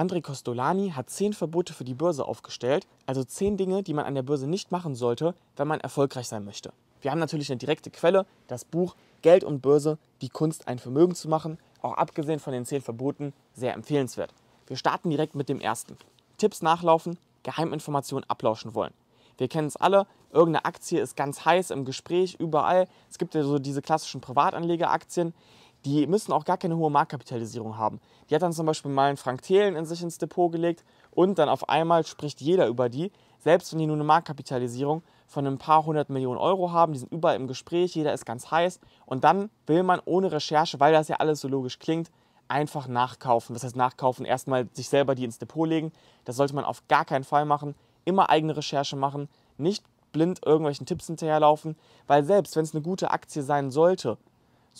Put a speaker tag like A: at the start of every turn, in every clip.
A: André Costolani hat zehn Verbote für die Börse aufgestellt, also zehn Dinge, die man an der Börse nicht machen sollte, wenn man erfolgreich sein möchte. Wir haben natürlich eine direkte Quelle, das Buch Geld und Börse, die Kunst, ein Vermögen zu machen, auch abgesehen von den zehn Verboten, sehr empfehlenswert. Wir starten direkt mit dem ersten. Tipps nachlaufen, Geheiminformationen ablauschen wollen. Wir kennen es alle, irgendeine Aktie ist ganz heiß im Gespräch, überall. Es gibt ja so diese klassischen Privatanlegeraktien die müssen auch gar keine hohe Marktkapitalisierung haben. Die hat dann zum Beispiel mal einen Frank Thelen in sich ins Depot gelegt und dann auf einmal spricht jeder über die, selbst wenn die nur eine Marktkapitalisierung von ein paar hundert Millionen Euro haben, die sind überall im Gespräch, jeder ist ganz heiß und dann will man ohne Recherche, weil das ja alles so logisch klingt, einfach nachkaufen. Das heißt nachkaufen, erstmal sich selber die ins Depot legen, das sollte man auf gar keinen Fall machen, immer eigene Recherche machen, nicht blind irgendwelchen Tipps hinterherlaufen, weil selbst wenn es eine gute Aktie sein sollte,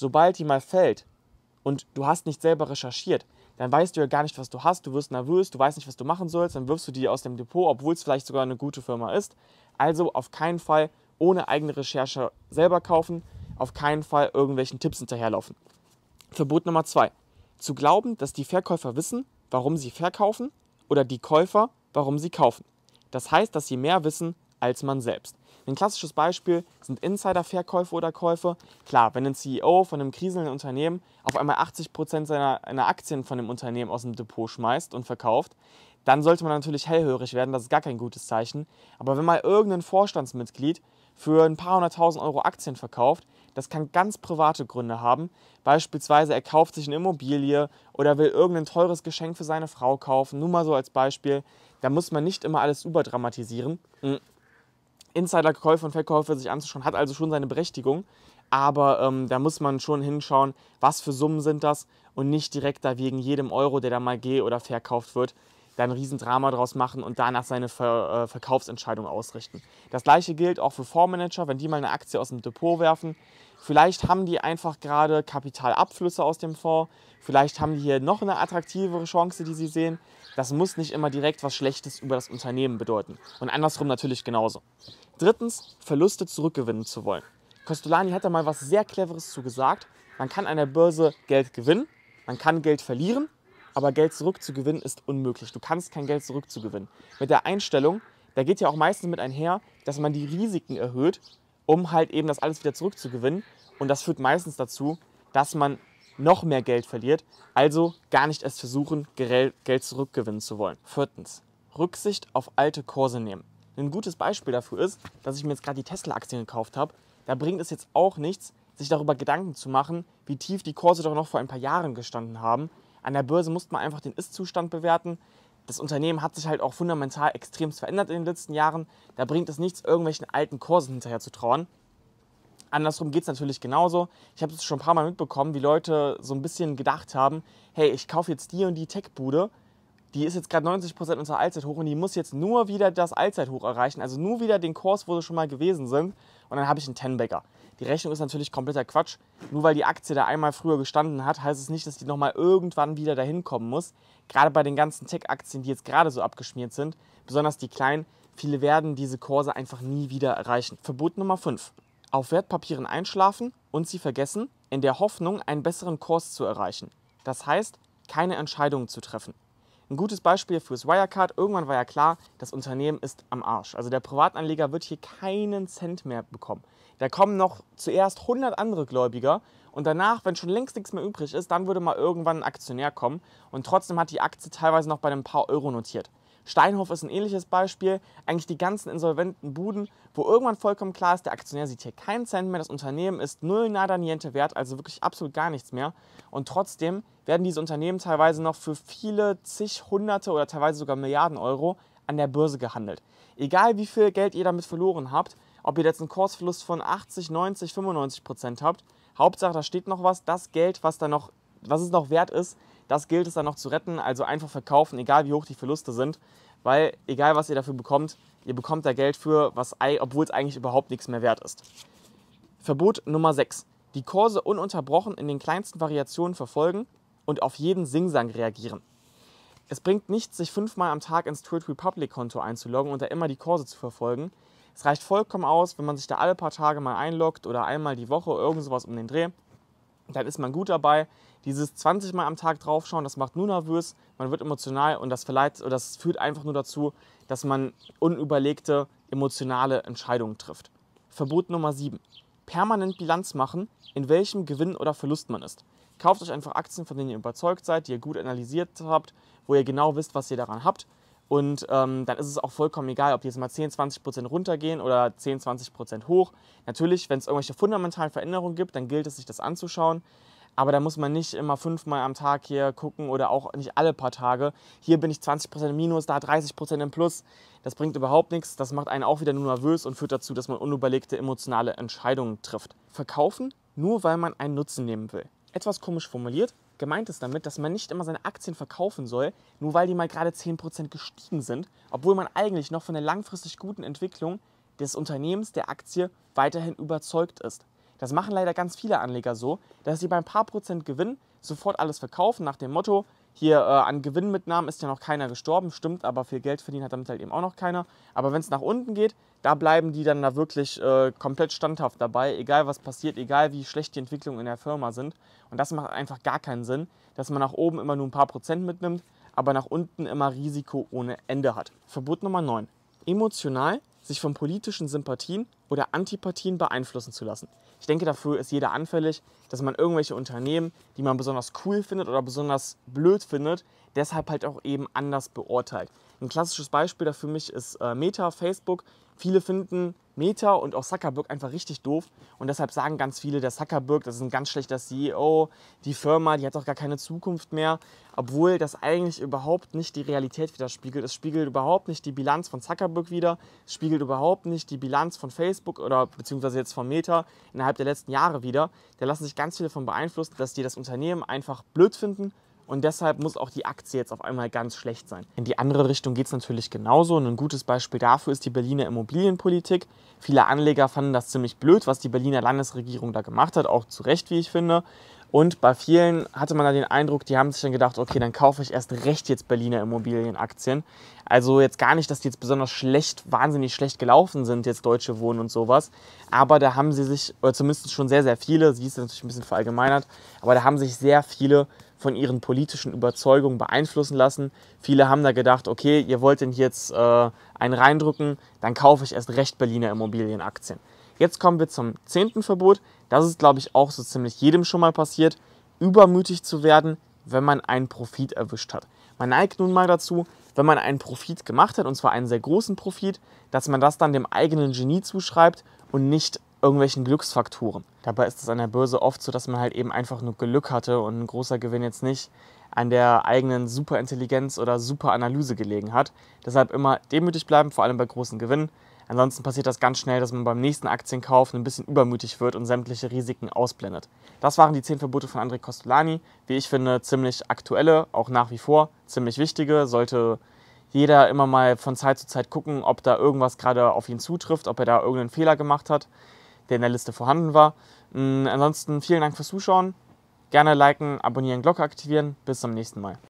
A: sobald die mal fällt und du hast nicht selber recherchiert, dann weißt du ja gar nicht, was du hast, du wirst nervös, du weißt nicht, was du machen sollst, dann wirfst du die aus dem Depot, obwohl es vielleicht sogar eine gute Firma ist. Also auf keinen Fall ohne eigene Recherche selber kaufen, auf keinen Fall irgendwelchen Tipps hinterherlaufen. Verbot Nummer zwei. Zu glauben, dass die Verkäufer wissen, warum sie verkaufen oder die Käufer, warum sie kaufen. Das heißt, dass sie mehr wissen, als man selbst. Ein klassisches Beispiel sind Insider-Verkäufe oder Käufe. Klar, wenn ein CEO von einem kriselnden Unternehmen auf einmal 80% Prozent seiner, seiner Aktien von dem Unternehmen aus dem Depot schmeißt und verkauft, dann sollte man natürlich hellhörig werden, das ist gar kein gutes Zeichen. Aber wenn mal irgendein Vorstandsmitglied für ein paar hunderttausend Euro Aktien verkauft, das kann ganz private Gründe haben. Beispielsweise er kauft sich eine Immobilie oder will irgendein teures Geschenk für seine Frau kaufen, nur mal so als Beispiel. Da muss man nicht immer alles überdramatisieren. Mhm. Insiderkäufe und Verkäufe sich anzuschauen, hat also schon seine Berechtigung. Aber ähm, da muss man schon hinschauen, was für Summen sind das und nicht direkt da wegen jedem Euro, der da mal geh- oder verkauft wird, da ein Riesendrama draus machen und danach seine Ver äh, Verkaufsentscheidung ausrichten. Das gleiche gilt auch für Fondsmanager, wenn die mal eine Aktie aus dem Depot werfen. Vielleicht haben die einfach gerade Kapitalabflüsse aus dem Fonds, vielleicht haben die hier noch eine attraktivere Chance, die sie sehen. Das muss nicht immer direkt was Schlechtes über das Unternehmen bedeuten. Und andersrum natürlich genauso. Drittens, Verluste zurückgewinnen zu wollen. Costolani hat da mal was sehr Cleveres zu gesagt. Man kann an der Börse Geld gewinnen, man kann Geld verlieren aber Geld zurückzugewinnen ist unmöglich. Du kannst kein Geld zurückzugewinnen. Mit der Einstellung, da geht ja auch meistens mit einher, dass man die Risiken erhöht, um halt eben das alles wieder zurückzugewinnen. Und das führt meistens dazu, dass man noch mehr Geld verliert, also gar nicht erst versuchen, Geld zurückgewinnen zu wollen. Viertens, Rücksicht auf alte Kurse nehmen. Ein gutes Beispiel dafür ist, dass ich mir jetzt gerade die Tesla-Aktien gekauft habe. Da bringt es jetzt auch nichts, sich darüber Gedanken zu machen, wie tief die Kurse doch noch vor ein paar Jahren gestanden haben, an der Börse muss man einfach den Ist-Zustand bewerten. Das Unternehmen hat sich halt auch fundamental extremst verändert in den letzten Jahren. Da bringt es nichts, irgendwelchen alten Kursen hinterher zu trauen. Andersrum geht es natürlich genauso. Ich habe es schon ein paar Mal mitbekommen, wie Leute so ein bisschen gedacht haben, hey, ich kaufe jetzt die und die Tech-Bude, die ist jetzt gerade 90% unserer Allzeithoch und die muss jetzt nur wieder das Allzeithoch erreichen, also nur wieder den Kurs, wo sie schon mal gewesen sind und dann habe ich einen Ten-Bagger. Die Rechnung ist natürlich kompletter Quatsch. Nur weil die Aktie da einmal früher gestanden hat, heißt es nicht, dass die nochmal irgendwann wieder dahin kommen muss. Gerade bei den ganzen Tech-Aktien, die jetzt gerade so abgeschmiert sind, besonders die kleinen, viele werden diese Kurse einfach nie wieder erreichen. Verbot Nummer 5. Auf Wertpapieren einschlafen und sie vergessen, in der Hoffnung, einen besseren Kurs zu erreichen. Das heißt, keine Entscheidungen zu treffen. Ein gutes Beispiel fürs Wirecard. Irgendwann war ja klar, das Unternehmen ist am Arsch. Also der Privatanleger wird hier keinen Cent mehr bekommen. Da kommen noch zuerst 100 andere Gläubiger und danach, wenn schon längst nichts mehr übrig ist, dann würde mal irgendwann ein Aktionär kommen und trotzdem hat die Aktie teilweise noch bei ein paar Euro notiert. Steinhof ist ein ähnliches Beispiel. Eigentlich die ganzen insolventen Buden, wo irgendwann vollkommen klar ist, der Aktionär sieht hier keinen Cent mehr, das Unternehmen ist null nada niente wert, also wirklich absolut gar nichts mehr. Und trotzdem werden diese Unternehmen teilweise noch für viele zig Hunderte oder teilweise sogar Milliarden Euro an der Börse gehandelt. Egal wie viel Geld ihr damit verloren habt, ob ihr jetzt einen Kursverlust von 80, 90, 95 Prozent habt, Hauptsache da steht noch was, das Geld, was da noch, was es noch wert ist, das gilt es dann noch zu retten. Also einfach verkaufen, egal wie hoch die Verluste sind, weil egal was ihr dafür bekommt, ihr bekommt da Geld für, was, obwohl es eigentlich überhaupt nichts mehr wert ist. Verbot Nummer 6. Die Kurse ununterbrochen in den kleinsten Variationen verfolgen und auf jeden Singsang reagieren. Es bringt nichts, sich fünfmal am Tag ins Trade Republic Konto einzuloggen und da immer die Kurse zu verfolgen. Es reicht vollkommen aus, wenn man sich da alle paar Tage mal einloggt oder einmal die Woche irgend sowas um den Dreh. Dann ist man gut dabei. Dieses 20 Mal am Tag draufschauen, das macht nur nervös, man wird emotional und das, verleiht, das führt einfach nur dazu, dass man unüberlegte, emotionale Entscheidungen trifft. Verbot Nummer 7. Permanent Bilanz machen, in welchem Gewinn oder Verlust man ist. Kauft euch einfach Aktien, von denen ihr überzeugt seid, die ihr gut analysiert habt, wo ihr genau wisst, was ihr daran habt. Und ähm, dann ist es auch vollkommen egal, ob die jetzt mal 10, 20 Prozent runtergehen oder 10, 20 Prozent hoch. Natürlich, wenn es irgendwelche fundamentalen Veränderungen gibt, dann gilt es, sich das anzuschauen. Aber da muss man nicht immer fünfmal am Tag hier gucken oder auch nicht alle paar Tage. Hier bin ich 20% im Minus, da 30% im Plus. Das bringt überhaupt nichts. Das macht einen auch wieder nur nervös und führt dazu, dass man unüberlegte emotionale Entscheidungen trifft. Verkaufen nur, weil man einen Nutzen nehmen will etwas komisch formuliert. Gemeint ist damit, dass man nicht immer seine Aktien verkaufen soll, nur weil die mal gerade 10% gestiegen sind, obwohl man eigentlich noch von der langfristig guten Entwicklung des Unternehmens, der Aktie, weiterhin überzeugt ist. Das machen leider ganz viele Anleger so, dass sie bei ein paar Prozent Gewinn sofort alles verkaufen, nach dem Motto, hier äh, an Gewinnmitnahmen ist ja noch keiner gestorben, stimmt, aber viel Geld verdienen hat damit halt eben auch noch keiner. Aber wenn es nach unten geht, da bleiben die dann da wirklich äh, komplett standhaft dabei, egal was passiert, egal wie schlecht die Entwicklungen in der Firma sind. Und das macht einfach gar keinen Sinn, dass man nach oben immer nur ein paar Prozent mitnimmt, aber nach unten immer Risiko ohne Ende hat. Verbot Nummer 9. Emotional sich von politischen Sympathien oder Antipathien beeinflussen zu lassen. Ich denke, dafür ist jeder anfällig, dass man irgendwelche Unternehmen, die man besonders cool findet oder besonders blöd findet, deshalb halt auch eben anders beurteilt. Ein klassisches Beispiel dafür mich ist äh, Meta, Facebook Viele finden Meta und auch Zuckerberg einfach richtig doof und deshalb sagen ganz viele, der Zuckerberg, das ist ein ganz schlechter CEO, die Firma, die hat doch gar keine Zukunft mehr, obwohl das eigentlich überhaupt nicht die Realität widerspiegelt. Es spiegelt überhaupt nicht die Bilanz von Zuckerberg wider, es spiegelt überhaupt nicht die Bilanz von Facebook oder beziehungsweise jetzt von Meta innerhalb der letzten Jahre wider. Da lassen sich ganz viele davon beeinflussen, dass die das Unternehmen einfach blöd finden und deshalb muss auch die Aktie jetzt auf einmal ganz schlecht sein. In die andere Richtung geht es natürlich genauso. Und ein gutes Beispiel dafür ist die Berliner Immobilienpolitik. Viele Anleger fanden das ziemlich blöd, was die Berliner Landesregierung da gemacht hat, auch zu Recht, wie ich finde. Und bei vielen hatte man da den Eindruck, die haben sich dann gedacht, okay, dann kaufe ich erst recht jetzt Berliner Immobilienaktien. Also jetzt gar nicht, dass die jetzt besonders schlecht, wahnsinnig schlecht gelaufen sind, jetzt Deutsche Wohnen und sowas. Aber da haben sie sich, oder zumindest schon sehr, sehr viele, sie ist natürlich ein bisschen verallgemeinert, aber da haben sich sehr viele von ihren politischen Überzeugungen beeinflussen lassen. Viele haben da gedacht, okay, ihr wollt denn jetzt äh, einen reindrücken, dann kaufe ich erst recht Berliner Immobilienaktien. Jetzt kommen wir zum zehnten Verbot. Das ist, glaube ich, auch so ziemlich jedem schon mal passiert, übermütig zu werden, wenn man einen Profit erwischt hat. Man neigt nun mal dazu, wenn man einen Profit gemacht hat, und zwar einen sehr großen Profit, dass man das dann dem eigenen Genie zuschreibt und nicht irgendwelchen Glücksfaktoren. Dabei ist es an der Börse oft so, dass man halt eben einfach nur Glück hatte und ein großer Gewinn jetzt nicht an der eigenen Superintelligenz oder Superanalyse gelegen hat. Deshalb immer demütig bleiben, vor allem bei großen Gewinnen. Ansonsten passiert das ganz schnell, dass man beim nächsten Aktienkauf ein bisschen übermütig wird und sämtliche Risiken ausblendet. Das waren die 10 Verbote von André Costolani. Wie ich finde, ziemlich aktuelle, auch nach wie vor ziemlich wichtige. Sollte jeder immer mal von Zeit zu Zeit gucken, ob da irgendwas gerade auf ihn zutrifft, ob er da irgendeinen Fehler gemacht hat, der in der Liste vorhanden war. Mm, ansonsten vielen Dank fürs Zuschauen. Gerne liken, abonnieren, Glocke aktivieren. Bis zum nächsten Mal.